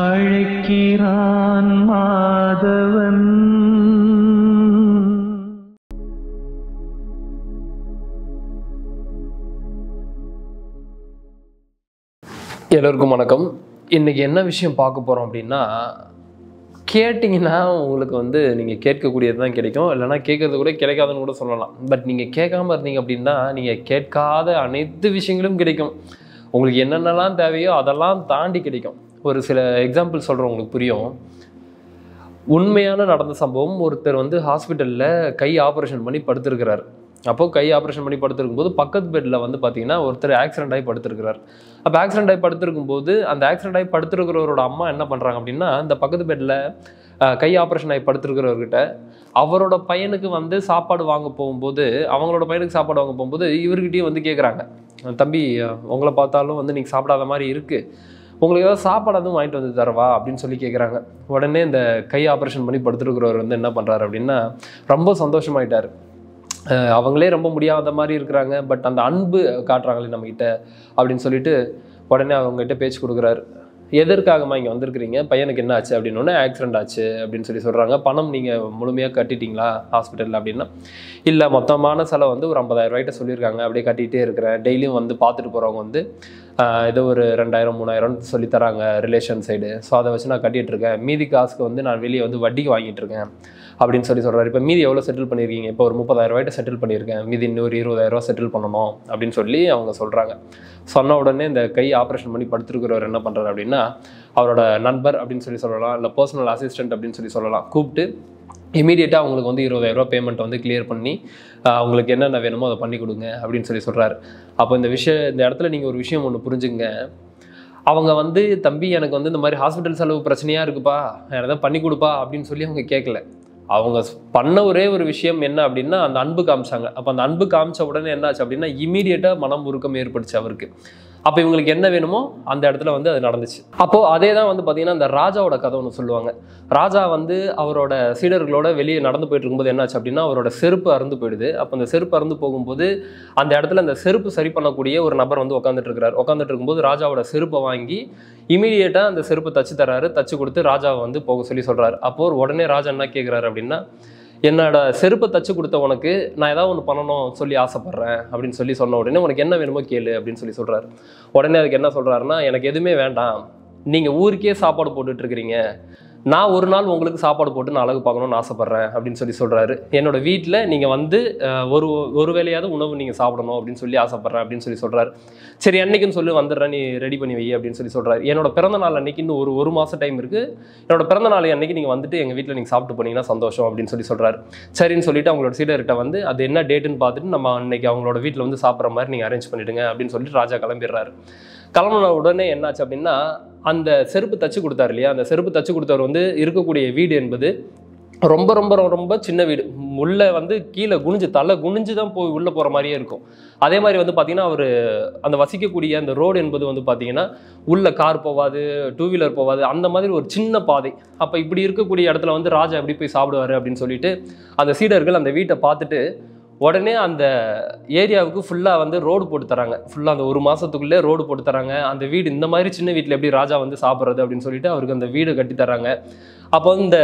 அழைக்கிறான் மாதவன் எல்லோருக்கும் வணக்கம் இன்றைக்கி என்ன விஷயம் பார்க்க போகிறோம் அப்படின்னா கேட்டிங்கன்னா உங்களுக்கு வந்து நீங்கள் கேட்கக்கூடியது தான் கிடைக்கும் இல்லைனா கேட்குறது கூட கிடைக்காதுன்னு கூட சொல்லலாம் பட் நீங்கள் கேட்காம இருந்தீங்க அப்படின்னா நீங்கள் கேட்காத அனைத்து விஷயங்களும் கிடைக்கும் உங்களுக்கு என்னென்னலாம் தேவையோ அதெல்லாம் தாண்டி கிடைக்கும் ஒரு சில எக்ஸாம்பிள் சொல்கிறேன் உங்களுக்கு புரியும் உண்மையான நடந்த சம்பவம் ஒருத்தர் வந்து ஹாஸ்பிட்டலில் கை ஆப்ரேஷன் பண்ணி படுத்திருக்கிறார் அப்போது கை ஆப்ரேஷன் பண்ணி படுத்திருக்கும் போது பக்கத்து பெட்டில் வந்து பார்த்தீங்கன்னா ஒருத்தர் ஆக்சிடென்ட் ஆகி படுத்திருக்கிறார் அப்போ ஆக்சிடென்ட் ஆகி படுத்திருக்கும் போது அந்த ஆக்சிடென்ட் ஆகி படுத்திருக்கிறவரோட அம்மா என்ன பண்ணுறாங்க அப்படின்னா அந்த பக்கத்து பெட்டில் கை ஆப்ரேஷன் ஆகி படுத்திருக்கிறவர்கிட்ட அவரோட பையனுக்கு வந்து சாப்பாடு வாங்க போகும்போது அவங்களோட பையனுக்கு சாப்பாடு வாங்க போகும்போது இவர்கிட்டயும் வந்து கேட்குறாங்க தம்பி உங்களை பார்த்தாலும் வந்து நீங்கள் சாப்பிடாத மாதிரி இருக்குது உங்களுக்கு ஏதாவது சாப்பாடு அதுவும் வாங்கிட்டு வந்து தரவா அப்படின்னு சொல்லி கேட்குறாங்க உடனே இந்த கை ஆப்ரேஷன் பண்ணி படுத்துருக்கிறவர் வந்து என்ன பண்ணுறாரு அப்படின்னா ரொம்ப சந்தோஷமாயிட்டார் அவங்களே ரொம்ப முடியாத மாதிரி இருக்கிறாங்க பட் அந்த அன்பு காட்டுறாங்களே நம்மக்கிட்ட அப்படின்னு சொல்லிட்டு உடனே அவங்ககிட்ட பேச்சு கொடுக்குறாரு எதற்காகமா இங்கே வந்திருக்கிறீங்க பையனுக்கு என்ன ஆச்சு அப்படின்னு ஆக்சிடென்ட் ஆச்சு அப்படின்னு சொல்லி சொல்கிறாங்க பணம் நீங்கள் முழுமையாக கட்டிட்டீங்களா ஹாஸ்பிட்டலில் அப்படின்னா இல்லை மொத்தமான செலவு வந்து ஒரு ஐம்பதாயிரம் ரூபாய்கிட்ட சொல்லியிருக்காங்க அப்படியே கட்டிகிட்டே இருக்கிறேன் டெய்லியும் வந்து பார்த்துட்டு போகிறவங்க வந்து ஏதோ ஒரு ரெண்டாயிரம் மூணாயிரம் சொல்லி தராங்க ரிலேஷன் சைடு ஸோ அதை வச்சு நான் கட்டிகிட்ருக்கேன் மீதி காசுக்கு வந்து நான் வெளியே வந்து வட்டிக்கு வாங்கிட்டு இருக்கேன் அப்படின்னு சொல்லி சொல்கிறார் இப்போ மீதி எவ்வளோ செட்டில் பண்ணியிருக்கீங்க இப்போ ஒரு முப்பதாயிரம் ரூபாய்ட்டு செட்டில் பண்ணியிருக்கேன் மீதி இன்னொரு இருபதாயிரரூவா செட்டில் பண்ணணும் அப்படின்னு சொல்லி அவங்க சொல்கிறாங்க சொன்ன உடனே இந்த கை ஆப்ரேஷன் பண்ணி படுத்துருக்கிறவர் என்ன பண்ணுறாரு அப்படின்னா அவரோட நண்பர் அப்படின்னு சொல்லி சொல்லலாம் இல்லை பர்சனல் அசிஸ்டன்ட் அப்படின்னு சொல்லி சொல்லலாம் கூப்பிட்டு இமீடியட்டாக அவங்களுக்கு வந்து இருபதாயிரரூபா பேமெண்ட் வந்து கிளியர் பண்ணி அவங்களுக்கு என்னென்ன வேணுமோ அதை பண்ணி கொடுங்க அப்படின்னு சொல்லி சொல்கிறாரு அப்போ இந்த விஷயம் இந்த இடத்துல நீங்கள் ஒரு விஷயம் ஒன்று புரிஞ்சுங்க அவங்க வந்து தம்பி எனக்கு வந்து இந்த மாதிரி ஹாஸ்பிட்டல் செலவு பிரச்சனையாக இருக்குப்பா எனக்கு பண்ணி கொடுப்பா அப்படின்னு சொல்லி அவங்க கேட்கல அவங்க பண்ண ஒரே ஒரு விஷயம் என்ன அப்படின்னா அந்த அன்பு காமிச்சாங்க அப்போ அந்த அன்பு காமிச்ச உடனே என்னாச்சு அப்படின்னா இமீடியட்டாக மனம் உருக்கம் ஏற்படுச்சு அவருக்கு அப்போ இவங்களுக்கு என்ன வேணுமோ அந்த இடத்துல வந்து அது நடந்துச்சு அப்போது அதே தான் வந்து பார்த்திங்கன்னா இந்த ராஜாவோட கதை ஒன்று சொல்லுவாங்க ராஜா வந்து அவரோட சீடர்களோட வெளியே நடந்து போயிட்டு இருக்கும்போது என்னாச்சு அப்படின்னா அவரோட செருப்பு அறுந்து போயிடுது அப்போ அந்த செருப்பு அறுந்து போகும்போது அந்த இடத்துல அந்த செருப்பு சரி பண்ணக்கூடிய ஒரு நபர் வந்து உட்காந்துட்டு இருக்கிறார் உட்காந்துட்டு இருக்கும்போது ராஜாவோட செருப்பை வாங்கி இமீடியட்டாக அந்த செருப்பு தச்சு தராரு தச்சு கொடுத்து ராஜாவை வந்து போக சொல்லி சொல்கிறார் அப்போது உடனே ராஜா என்ன கேட்குறாரு அப்படின்னா என்னோட செருப்பை தச்சு கொடுத்த உனக்கு நான் ஏதாவது ஒன்று பண்ணணும் சொல்லி ஆசைப்பட்றேன் அப்படின்னு சொல்லி சொன்ன உடனே உனக்கு என்ன வேணுமோ கேளு அப்படின்னு சொல்லி சொல்கிறாரு உடனே அதுக்கு என்ன சொல்கிறாருன்னா எனக்கு எதுவுமே வேண்டாம் நீங்கள் ஊருக்கே சாப்பாடு போட்டுட்ருக்கிறீங்க நான் ஒரு நாள் உங்களுக்கு சாப்பாடு போட்டு நான் அழகு பார்க்கணும்னு ஆசைப்பட்றேன் அப்படின்னு சொல்லி சொல்கிறாரு என்னோடய வீட்டில் நீங்கள் வந்து ஒரு ஒரு வேலையாவது உணவு நீங்கள் சாப்பிடணும் அப்படின்னு சொல்லி ஆசைப்பட்றேன் அப்படின்னு சொல்லி சொல்கிறாரு சரி அன்னைக்குன்னு சொல்லி வந்துடுறேன் நீ ரெடி பண்ணி வை அப்படின்னு சொல்லி சொல்கிறாரு என்னோட பிறந்த நாள் அன்னைக்கு இன்னும் ஒரு ஒரு மாதம் டைம் இருக்குது என்னோட பிறந்த நாள் அன்னைக்கு நீங்கள் வந்துட்டு எங்கள் வீட்டில் நீங்கள் சாப்பிட்டு போனீங்கன்னா சந்தோஷம் அப்படின்னு சொல்லி சொல்கிறாரு சரின்னு சொல்லிட்டு அவங்களோட சீடர்கிட்ட வந்து அது என்ன டேட்டுன்னு பார்த்துட்டு நம்ம அன்னைக்கு அவங்களோட வீட்டில் வந்து சாப்பிட்ற மாதிரி நீங்கள் அரேஞ்ச் பண்ணிவிடுங்க அப்படின்னு சொல்லிட்டு ராஜா கிளம்பிடுறாரு கிளம்புன உடனே என்னாச்சு அப்படின்னா அந்த செருப்பு தச்சு கொடுத்தாரு இல்லையா அந்த செருப்பு தச்சு கொடுத்தவர் வந்து இருக்கக்கூடிய வீடு என்பது ரொம்ப ரொம்ப ரொம்ப சின்ன வீடு உள்ளே வந்து கீழே குனிஞ்சு தலை குனிஞ்சு தான் போய் உள்ளே போகிற மாதிரியே இருக்கும் அதே மாதிரி வந்து பார்த்தீங்கன்னா அவர் அந்த வசிக்கக்கூடிய அந்த ரோடு என்பது வந்து பார்த்திங்கன்னா உள்ளே கார் போவாது டூ வீலர் போவாது அந்த மாதிரி ஒரு சின்ன பாதை அப்போ இப்படி இருக்கக்கூடிய இடத்துல வந்து ராஜா எப்படி போய் சாப்பிடுவார் அப்படின்னு சொல்லிட்டு அந்த சீடர்கள் அந்த வீட்டை பார்த்துட்டு உடனே அந்த ஏரியாவுக்கு ஃபுல்லாக வந்து ரோடு போட்டு தராங்க ஃபுல்லாக அந்த ஒரு மாதத்துக்குள்ளே ரோடு போட்டு தராங்க அந்த வீடு இந்த மாதிரி சின்ன வீட்டில் எப்படி ராஜா வந்து சாப்பிட்றது அப்படின்னு சொல்லிட்டு அவருக்கு அந்த வீடு கட்டி தராங்க அப்போ இந்த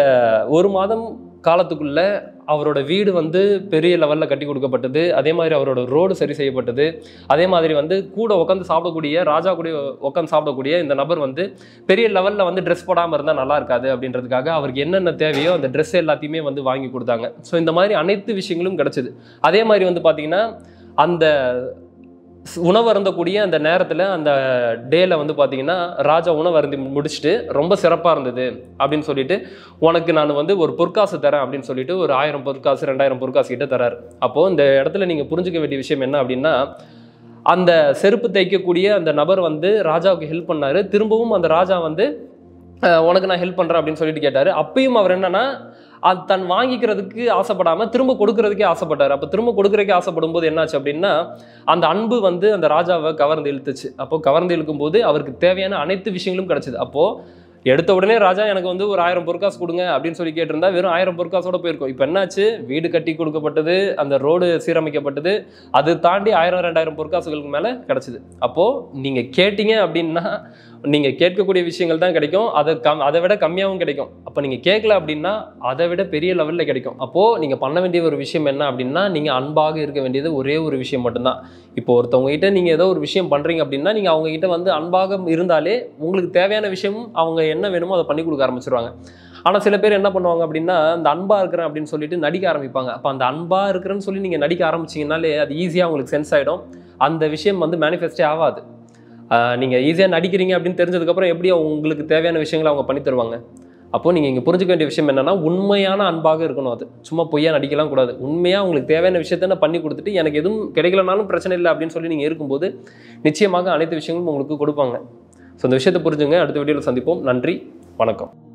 ஒரு மாதம் காலத்துக்குள்ளே அவரோட வீடு வந்து பெரிய லெவலில் கட்டி கொடுக்கப்பட்டது அதே மாதிரி அவரோட ரோடு சரி செய்யப்பட்டது அதே மாதிரி வந்து கூட உட்காந்து சாப்பிடக்கூடிய ராஜா கூட உட்காந்து சாப்பிடக்கூடிய இந்த நபர் வந்து பெரிய லெவலில் வந்து ட்ரெஸ் போடாமல் இருந்தால் நல்லா இருக்காது அப்படின்றதுக்காக அவருக்கு என்னென்ன தேவையோ அந்த ட்ரெஸ் எல்லாத்தையுமே வந்து வாங்கி கொடுத்தாங்க ஸோ இந்த மாதிரி அனைத்து விஷயங்களும் கிடச்சிது அதே மாதிரி வந்து பார்த்திங்கன்னா அந்த உணவு அருந்தக்கூடிய அந்த நேரத்தில் அந்த டேல வந்து பார்த்தீங்கன்னா ராஜா உணவு அருந்தி முடிச்சுட்டு ரொம்ப சிறப்பாக இருந்தது அப்படின்னு சொல்லிட்டு உனக்கு நான் வந்து ஒரு பொற்காசு தரேன் அப்படின்னு சொல்லிட்டு ஒரு ஆயிரம் பொற்காசு ரெண்டாயிரம் பொற்காசு கிட்ட தராரு அப்போது இந்த இடத்துல நீங்கள் புரிஞ்சுக்க வேண்டிய விஷயம் என்ன அப்படின்னா அந்த செருப்பு தைக்கக்கூடிய அந்த நபர் வந்து ராஜாவுக்கு ஹெல்ப் பண்ணார் திரும்பவும் அந்த ராஜா வந்து உனக்கு நான் ஹெல்ப் பண்ணுறேன் அப்படின்னு சொல்லிட்டு கேட்டார் அப்பயும் அவர் என்னன்னா அது தன் வாங்கிக்கிறதுக்கு ஆசைப்படாமல் திரும்ப கொடுக்கறதுக்கே ஆசைப்பட்டார் அப்போ திரும்ப கொடுக்குறதுக்கே ஆசைப்படும் போது என்னாச்சு அப்படின்னா அந்த அன்பு வந்து அந்த ராஜாவை கவர்ந்து இழுத்துச்சு அப்போது கவர்ந்து இழுக்கும் போது அவருக்கு தேவையான அனைத்து விஷயங்களும் கிடச்சிது அப்போது எடுத்த உடனே ராஜா எனக்கு வந்து ஒரு ஆயிரம் பொற்காசு கொடுங்க அப்படின்னு சொல்லி கேட்டிருந்தா வெறும் ஆயிரம் பொற்காசோட போயிருக்கும் இப்போ என்னாச்சு வீடு கட்டி கொடுக்கப்பட்டது அந்த ரோடு சீரமைக்கப்பட்டது அது தாண்டி ஆயிரம் ரெண்டாயிரம் பொற்காசுகளுக்கு மேலே கிடச்சிது அப்போது நீங்கள் கேட்டீங்க அப்படின்னா நீங்கள் கேட்கக்கூடிய விஷயங்கள் தான் கிடைக்கும் அதை கம் அதை விட கம்மியாகவும் கிடைக்கும் அப்போ நீங்கள் கேட்கல அப்படின்னா அதை விட பெரிய லெவலில் கிடைக்கும் அப்போது நீங்கள் பண்ண வேண்டிய ஒரு விஷயம் என்ன அப்படின்னா நீங்கள் அன்பாக இருக்க வேண்டியது ஒரே ஒரு விஷயம் மட்டும்தான் இப்போ ஒருத்தவங்ககிட்ட நீங்கள் ஏதோ ஒரு விஷயம் பண்ணுறீங்க அப்படின்னா நீங்கள் அவங்ககிட்ட வந்து அன்பாக இருந்தாலே உங்களுக்கு தேவையான விஷயமும் அவங்க என்ன வேணுமோ அதை பண்ணி கொடுக்க ஆரம்பிச்சிருவாங்க ஆனால் சில பேர் என்ன பண்ணுவாங்க அப்படின்னா அந்த அன்பாக இருக்கிறேன் அப்படின்னு சொல்லிட்டு நடிக்க ஆரம்பிப்பாங்க அப்போ அந்த அன்பாக இருக்கிறேன்னு சொல்லி நீங்கள் நடிக்க ஆரம்பிச்சிங்கனாலே அது ஈஸியாக உங்களுக்கு சென்ஸ் ஆகிடும் அந்த விஷயம் வந்து மேனிஃபெஸ்டே ஆகாது நீங்கள் ஈஸியாக நடிக்கிறீங்க அப்படின்னு தெரிஞ்சதுக்கப்புறம் எப்படி உங்களுக்கு தேவையான விஷயங்களை அவங்க பண்ணி தருவாங்க அப்போது நீங்கள் இங்கே புரிஞ்சுக்க வேண்டிய விஷயம் என்னென்னா உண்மையான அன்பாக இருக்கணும் அது சும்மா பொய்யா நடிக்கலாம் கூடாது உண்மையாக உங்களுக்கு தேவையான விஷயத்த நான் பண்ணி கொடுத்துட்டு எனக்கு எதுவும் கிடைக்கலனாலும் பிரச்சனை இல்லை அப்படின்னு சொல்லி நீங்கள் இருக்கும்போது நிச்சயமாக அனைத்து விஷயங்களும் உங்களுக்கு கொடுப்பாங்க ஸோ இந்த விஷயத்தை புரிஞ்சுங்க அடுத்த வீடியோவில் சந்திப்போம் நன்றி வணக்கம்